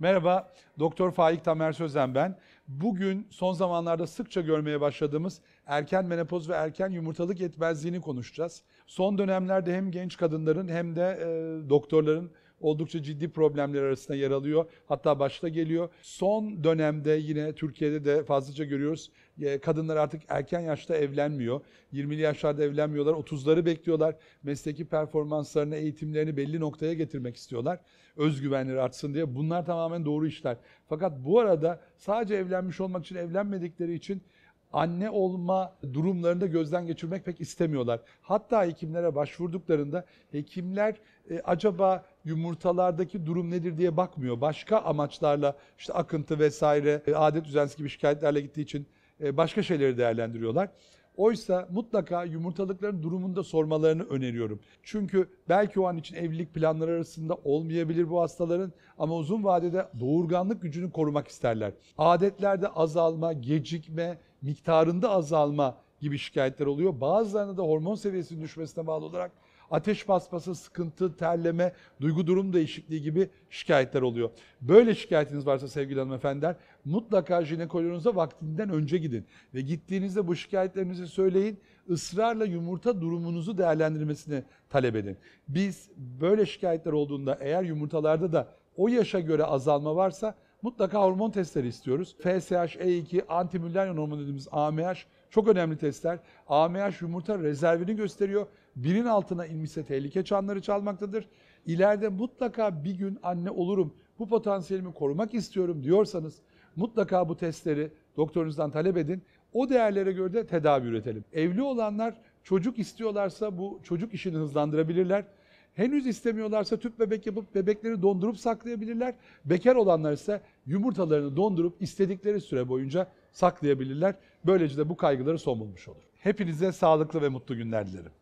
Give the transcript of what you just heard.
Merhaba, Doktor Faik Tamer Sözen ben. Bugün son zamanlarda sıkça görmeye başladığımız erken menopoz ve erken yumurtalık yetmezliğini konuşacağız. Son dönemlerde hem genç kadınların hem de e, doktorların oldukça ciddi problemler arasında yer alıyor. Hatta başta geliyor. Son dönemde yine Türkiye'de de fazlaca görüyoruz. Ee, kadınlar artık erken yaşta evlenmiyor. 20'li yaşlarda evlenmiyorlar. 30'ları bekliyorlar. Mesleki performanslarını, eğitimlerini belli noktaya getirmek istiyorlar. Özgüvenleri artsın diye. Bunlar tamamen doğru işler. Fakat bu arada sadece evlenmiş olmak için evlenmedikleri için anne olma durumlarında gözden geçirmek pek istemiyorlar. Hatta hekimlere başvurduklarında hekimler e, acaba yumurtalardaki durum nedir diye bakmıyor. Başka amaçlarla işte akıntı vesaire, e, adet düzensiz gibi şikayetlerle gittiği için e, başka şeyleri değerlendiriyorlar. Oysa mutlaka yumurtalıkların durumunda sormalarını öneriyorum. Çünkü belki o an için evlilik planları arasında olmayabilir bu hastaların ama uzun vadede doğurganlık gücünü korumak isterler. Adetlerde azalma, gecikme, miktarında azalma gibi şikayetler oluyor. Bazılarında da hormon seviyesinin düşmesine bağlı olarak ateş basması, sıkıntı, terleme, duygu durum değişikliği gibi şikayetler oluyor. Böyle şikayetiniz varsa sevgili hanımefendiler mutlaka jinekoloğunuza vaktinden önce gidin. Ve gittiğinizde bu şikayetlerinizi söyleyin ısrarla yumurta durumunuzu değerlendirmesini talep edin. Biz böyle şikayetler olduğunda eğer yumurtalarda da o yaşa göre azalma varsa mutlaka hormon testleri istiyoruz. FSH, E2, antimüller hormonu dediğimiz AMH çok önemli testler. AMH yumurta rezervini gösteriyor. Binin altına inmişse tehlike çanları çalmaktadır. İleride mutlaka bir gün anne olurum, bu potansiyelimi korumak istiyorum diyorsanız mutlaka bu testleri doktorunuzdan talep edin. O değerlere göre de tedavi üretelim. Evli olanlar çocuk istiyorlarsa bu çocuk işini hızlandırabilirler. Henüz istemiyorlarsa tüp bebek yapıp bebekleri dondurup saklayabilirler. Bekar olanlar ise yumurtalarını dondurup istedikleri süre boyunca saklayabilirler. Böylece de bu kaygıları son bulmuş olur. Hepinize sağlıklı ve mutlu günler dilerim.